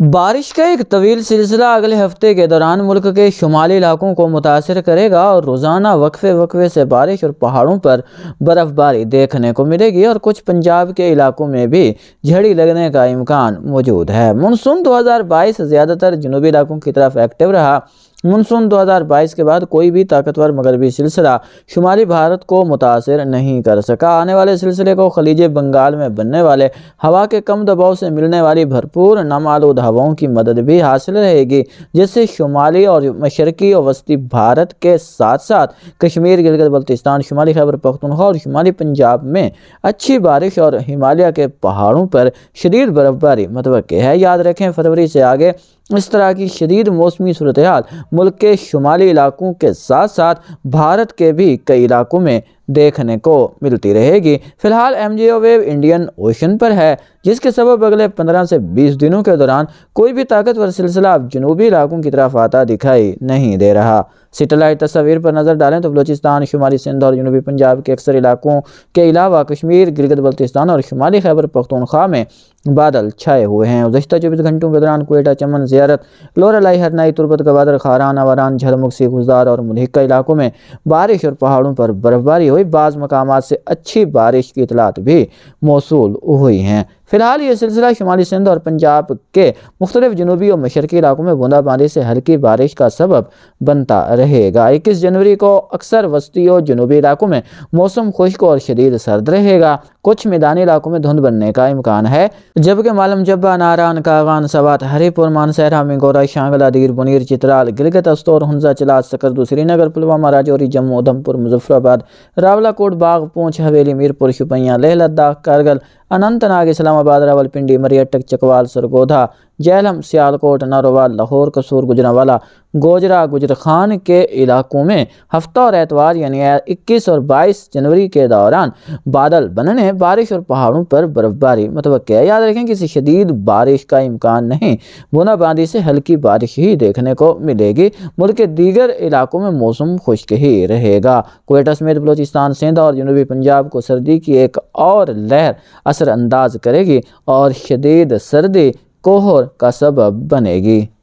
बारिश का एक तवील सिलसिला अगले हफ्ते के दौरान मुल्क के शुमाली इलाकों को मुतासर करेगा और रोज़ाना वक्फे वक्फे से बारिश और पहाड़ों पर बर्फ़बारी देखने को मिलेगी और कुछ पंजाब के इलाकों में भी झड़ी लगने का इम्कान मौजूद है मानसून 2022 ज़्यादातर जनूबी इलाकों की तरफ एक्टिव रहा मानसून 2022 के बाद कोई भी ताकतवर मगरबी सिलसिला शुमाली भारत को मुतासर नहीं कर सका आने वाले सिलसिले को खलीज बंगाल में बनने वाले हवा के कम दबाव से मिलने वाली भरपूर आलूद हवाओं की मदद भी हासिल रहेगी जिससे शुमाली और मशरकी और वस्ती भारत के साथ साथ कश्मीर गिलगित बल्तिस्तान शुमाली खैबर पख्तनख्वा और शुमाली पंजाब में अच्छी बारिश और हिमालय के पहाड़ों पर शदीद बर्फबारी मतवक़ है याद रखें फरवरी से आगे इस तरह की शदीद मौसमी सूरत हाल मुल्क के शुमाली इलाकों के साथ साथ भारत के भी कई इलाकों में देखने को मिलती रहेगी फिलहाल एम वेव इंडियन ओशन पर है जिसके सबब अगले 15 से 20 दिनों के दौरान कोई भी ताकतवर सिलसिला अब जनूबी इलाकों की तरफ आता दिखाई नहीं दे रहा सेटेलाइट तस्वीर पर नज़र डालें तो बलोचिस्तान शुमाली सिंध और जनूबी पंजाब के अक्सर इलाकों के अलावा कश्मीर गिरगत बल्तिस्तान और शुमाली खैबर पख्तनख्वा में बादल छाए हुए हैं गुजशत चौबीस घंटों के दौरान कोयटा चमन जियारत लोरालाई हरनाई तुरबत गवादर खारान आवारान झलमुख सी गुजार और मुलहिका इलाकों में बारिश और पहाड़ों पर बर्फबारी हुई हुई बाज़ मकाम से अच्छी बारिश की इतलात भी मौसू हुई हैं फिलहाल ये सिलसिला शुमाली सिंध और पंजाब के मुख्तलिफ जनूबी और मशरकी इलाकों में बूंदाबांदी से हल्की बारिश का सबब बनता रहेगा इक्कीस जनवरी को अक्सर वस्ती और जनूबी इलाकों में मौसम खुश्क और शदीद सर्द रहेगा कुछ मैदानी इलाकों में धुंध बनने का इम्कान है जबकि मालम जब्बा नारान कागान सवात हरीपुर मानसहरा मिंगोरा शांगला दीर बुनीर चित्राल गिलगत अस्तौर हंजा चिलात दूसरी श्रीनगर पुलवामा राजौरी जम्मू उधमपुर मुजफ्फराबाद रावलाकोट बाग पूंछ हवेली मीरपुर शुपैया लेह लद्दाख कारगल अनंतनाग इस्लामाबाद रावलपिंडी मरियटक चकवाल सरगोधा जैलम सियालकोट नरोवाल लाहौर कसूर गुजरावाला गोजरा गुजर खान के इलाकों में हफ्ता और एतवार यानी 21 और 22 जनवरी के दौरान बादल बनने बारिश और पहाड़ों पर बर्फबारी क्या याद रखें किसी शदीद बारिश का इम्कान नहीं बूंदाबांदी से हल्की बारिश ही देखने को मिलेगी मुल्क के दीगर इलाकों में मौसम खुश्क ही रहेगा कोयटा समेत बलोचिस्तान सिंध और जनूबी पंजाब को सर्दी की एक और लहर असरअंदाज करेगी और शदीद सर्दी कोहर का सबब बनेगी